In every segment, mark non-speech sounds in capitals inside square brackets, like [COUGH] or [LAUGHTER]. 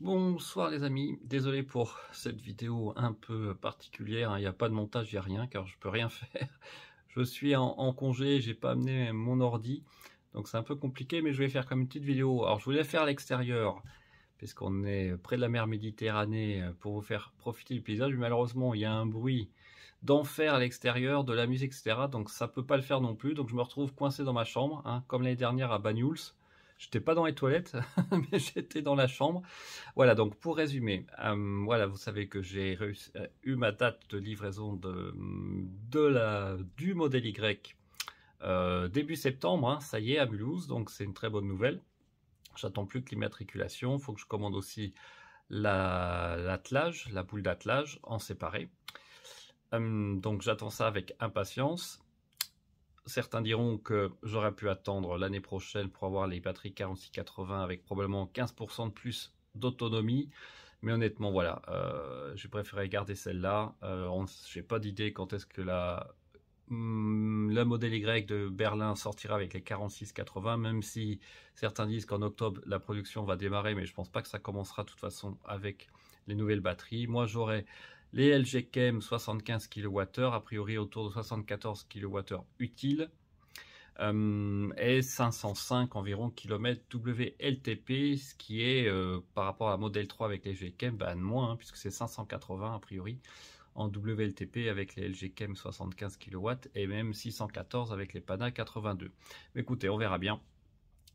Bonsoir les amis, désolé pour cette vidéo un peu particulière, il n'y a pas de montage, il n'y a rien car je peux rien [LAUGHS] faire. Je suis en, congé, congé, j'ai pas amené mon ordi, donc c'est un peu compliqué mais je vais faire comme une petite vidéo. Alors je voulais faire à l'extérieur puisqu'on est près de la mer Méditerranée pour vous faire profiter du paysage, mais malheureusement il y a un bruit d'enfer à l'extérieur, de la musique etc. Donc ça peut pas le faire non plus, donc je me retrouve coincé dans ma chambre, hein, comme l'année dernière à Banyuls J'étais pas dans les toilettes, [LAUGHS] mais j'étais dans la chambre. Voilà, donc pour résumer, euh, voilà, vous savez que j'ai euh, eu ma date de livraison de, la, du modèle Y euh, début septembre, hein, ça y est, à Mulhouse, donc c'est une très bonne nouvelle. J'attends plus que l'immatriculation, il faut que je commande aussi l'attelage, la, boule d'attelage en séparé. donc j'attends ça avec impatience certains diront que j'aurais pu attendre l'année prochaine pour avoir les batteries 4680 avec probablement 15% de plus d'autonomie. Mais honnêtement, voilà, euh, j'ai préféré garder celle-là. Euh, je n'ai pas d'idée quand est-ce que la, mm, modèle Y de Berlin sortira avec les 4680, même si certains disent qu'en octobre la production va démarrer, mais je pense pas que ça commencera de toute façon avec les nouvelles batteries. Moi, j'aurais les Chem 75 kWh, a priori autour de 74 kWh utile. et 505 environ km WLTP, ce qui est euh, par rapport à la modèle 3 avec les gkm de bah, moins, hein, puisque c'est 580 a priori en WLTP avec les Chem 75 kW et même 614 avec les PANA 82. Mais écoutez, on verra bien.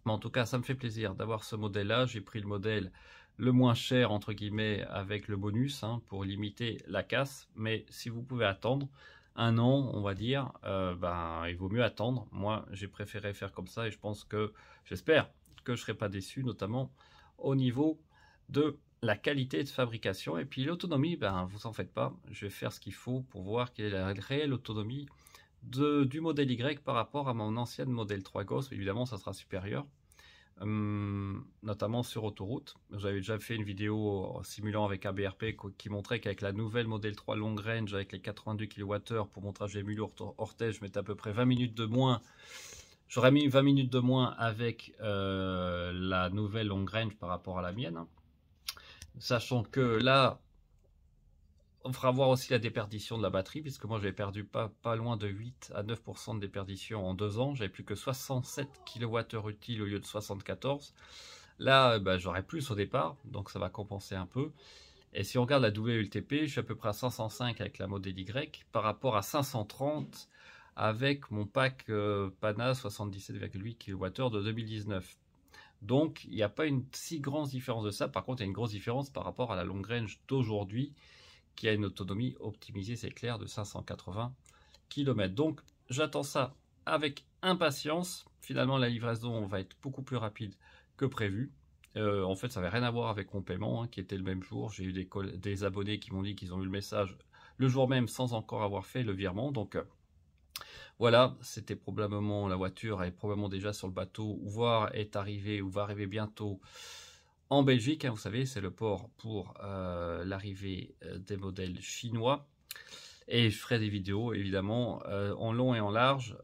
Mais en tout cas, ça me fait plaisir d'avoir ce modèle-là. J'ai pris le modèle le moins cher entre guillemets avec le bonus hein, pour limiter la casse mais si vous pouvez attendre un an on va dire euh, ben, il vaut mieux attendre moi j'ai préféré faire comme ça et je pense que j'espère que je serai pas déçu notamment au niveau de la qualité de fabrication et puis l'autonomie ben vous en faites pas je vais faire ce qu'il faut pour voir quelle est la réelle autonomie de, du modèle Y par rapport à mon ancien modèle 3 Ghost évidemment ça sera supérieur Hum, notamment sur autoroute. J'avais déjà fait une vidéo simulant avec ABRP qui montrait qu'avec la nouvelle modèle 3 long range avec les 82 kWh pour mon trajet Mulhouse-Orthez, je mettais à peu près 20 minutes de moins. J'aurais mis 20 minutes de moins avec euh, la nouvelle long range par rapport à la mienne. Sachant que là, on fera voir aussi la déperdition de la batterie, puisque moi j'ai perdu pas, loin de 8 à 9% de déperdition en deux ans. J'avais plus que 67 kWh utile au lieu de 74. Là, euh, bah, j'aurais plus au départ, donc ça va compenser un peu. Et si on regarde la WLTP, je suis à peu près à 505 avec la modèle Y par rapport à 530 avec mon pack euh, PANA 77,8 kWh de 2019. Donc il n'y a pas une si grande différence de ça. Par contre, il y a une grosse différence par rapport à la long range d'aujourd'hui qui a une autonomie optimisée, c'est clair, de 580 km. Donc j'attends ça avec impatience. Finalement, la livraison va être beaucoup plus rapide que prévu. Euh, en fait, ça n'avait rien à voir avec mon paiement, hein, qui était le même jour. J'ai eu des, des abonnés qui m'ont dit qu'ils ont eu le message le jour même sans encore avoir fait le virement. Donc euh, voilà, c'était probablement la voiture est probablement déjà sur le bateau, voire est arrivée ou va arriver bientôt en Belgique, hein, vous savez, c'est le port pour euh, l'arrivée euh, des modèles chinois. Et je ferai des vidéos, évidemment, euh, en long et en large,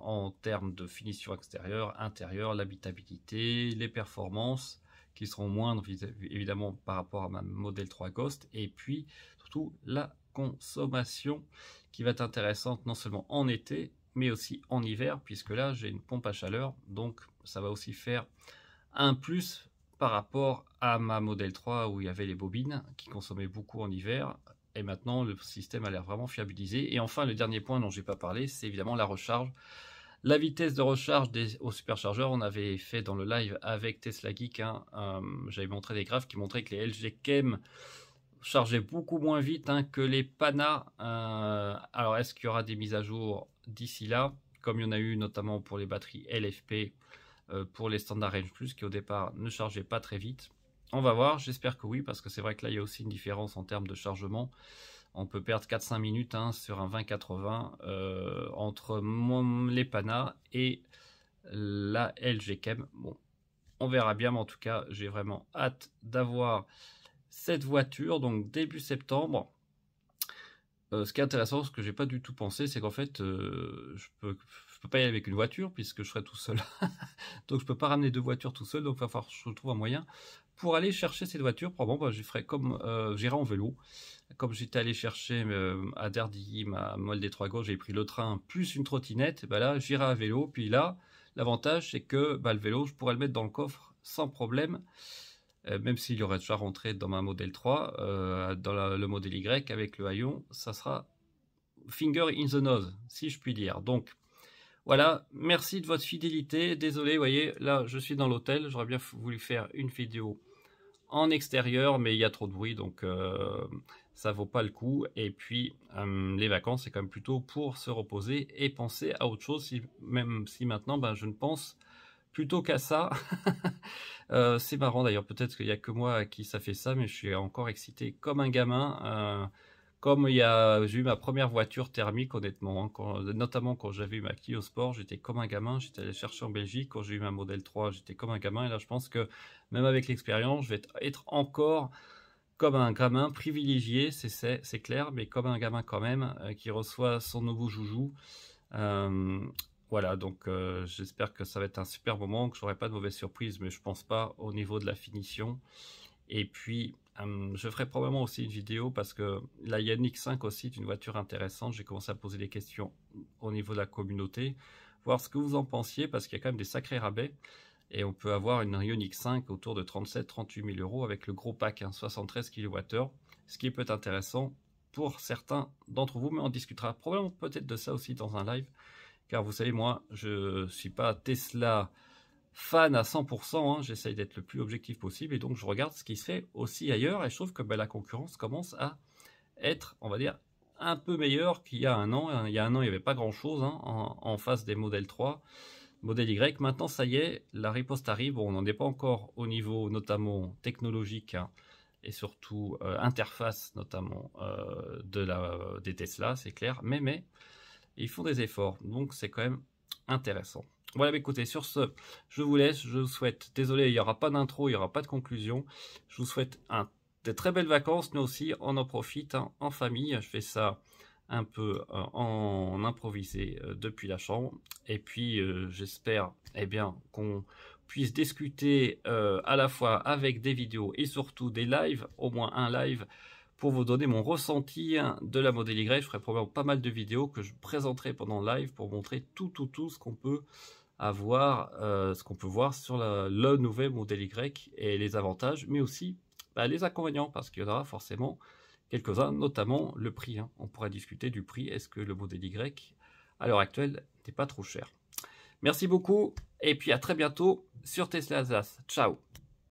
en termes de finition extérieure, intérieure, l'habitabilité, les performances, qui seront moindres, évidemment, par rapport à ma modèle 3 Ghost, et puis, surtout, la consommation, qui va être intéressante non seulement en été, mais aussi en hiver, puisque là, j'ai une pompe à chaleur, donc ça va aussi faire un plus par rapport à ma Model 3 où il y avait les bobines qui consommaient beaucoup en hiver. Et maintenant, le système a l'air vraiment fiabilisé. Et enfin, le dernier point dont je n'ai pas parlé, c'est évidemment la recharge. La vitesse de recharge des, au superchargeur, on avait fait dans le live avec Tesla Geek, hein, euh, j'avais montré des graphes qui montraient que les LG Chem chargeaient beaucoup moins vite hein, que les Pana. Euh, alors, est-ce qu'il y aura des mises à jour d'ici là Comme il y en a eu notamment pour les batteries LFP, euh, pour les standards range plus qui au départ ne chargeaient pas très vite. On va voir, j'espère que oui, parce que c'est vrai que là il y a aussi une différence en termes de chargement. On peut perdre 4-5 minutes hein, sur un 2080 80 euh, entre les Pana et la LG Chem. Bon, on verra bien, mais en tout cas, j'ai vraiment hâte d'avoir cette voiture. Donc début septembre, euh, ce qui est intéressant, ce que j'ai pas du tout pensé, c'est qu'en fait, je peux peux pas y aller avec une voiture puisque je serai tout seul. [LAUGHS] donc je peux pas ramener deux voitures tout seul, donc il va falloir que je trouve un moyen pour aller chercher cette voiture. Probablement, bah, je ferai comme euh, j'irai en vélo. Comme j'étais allé chercher euh, à Derdy, ma molle des trois gauches j'ai pris le train plus une trottinette. Bah, là, j'irai à vélo. Puis là, l'avantage c'est que bah, le vélo, je pourrais le mettre dans le coffre sans problème. Euh, même s'il y aurait déjà rentré dans ma modèle 3, dans le modèle Y avec le haillon, ça sera finger in the nose, si je puis dire. Donc, voilà, merci de votre fidélité. Désolé, vous voyez, là, je suis dans l'hôtel. J'aurais bien voulu faire une vidéo en extérieur, mais il y a trop de bruit, donc euh, ça vaut pas le coup. Et puis, euh, les vacances, c'est quand même plutôt pour se reposer et penser à autre chose, même si maintenant, ben, je ne pense plutôt qu'à ça. [LAUGHS] Euh, c'est marrant d'ailleurs, peut-être qu'il n'y a que moi à qui ça fait ça, mais je suis encore excité comme un gamin. Comme il y a, j'ai eu ma première voiture thermique, honnêtement, hein, notamment quand j'avais eu ma Clio Sport, j'étais comme un gamin, j'étais allé chercher en Belgique. Quand j'ai eu ma Model 3, j'étais comme un gamin. Et là, je pense que même avec l'expérience, je vais être, encore comme un gamin privilégié, c'est clair, mais comme un gamin quand même euh, qui reçoit son nouveau joujou. Euh, voilà, donc euh, j'espère que ça va être un super moment, que j'aurai pas de mauvaise surprise, mais je pense pas au niveau de la finition. Et puis Hum, je ferai probablement aussi une vidéo parce que la Yannick 5 aussi est une voiture intéressante. J'ai commencé à poser des questions au niveau de la communauté, voir ce que vous en pensiez parce qu'il y a quand même des sacrés rabais. Et on peut avoir une Ioniq 5 autour de 37-38 000 euros avec le gros pack 73 hein, kWh, ce qui peut être intéressant pour certains d'entre vous, mais on discutera probablement peut-être de ça aussi dans un live, car vous savez, moi, je ne suis pas Tesla fan à 100%, hein. j'essaye d'être le plus objectif possible et donc je regarde ce qui se fait aussi ailleurs et je trouve que bah, la concurrence commence à être, on va dire, un peu meilleure qu'il y a un an. Euh, il y a un an, il n'y avait pas grand-chose hein, en, face des modèles 3, modèle Y. Maintenant, ça y est, la riposte arrive. on n'en est pas encore au niveau notamment technologique hein, et surtout euh, interface notamment euh, de des Tesla, c'est clair. Mais, mais, ils font des efforts, donc c'est quand même intéressant. Voilà, bah, écoutez, sur ce, je vous laisse. Je vous souhaite, désolé, il n'y aura pas d'intro, il n'y aura pas de conclusion. Je vous souhaite un, de très belles vacances. mais aussi, on en profite hein, en famille. Je fais ça un peu euh, en improvisé euh, depuis la chambre. Et puis, euh, j'espère eh bien qu'on puisse discuter à la fois avec des vidéos et surtout des lives, au moins un live pour vous donner mon ressenti hein, de la modèle Y. Je ferai probablement pas mal de vidéos que je présenterai pendant le live pour montrer tout, tout, tout ce qu'on peut à voir euh, ce qu'on peut voir sur le nouvel modèle Y et les avantages, mais aussi bah, les inconvénients, parce qu'il y en aura forcément quelques-uns, notamment le prix. Hein. On pourrait discuter du prix, est-ce que le modèle Y, à l'heure actuelle, n'est pas trop cher Merci beaucoup, et puis à très bientôt sur Tesla Asas. Ciao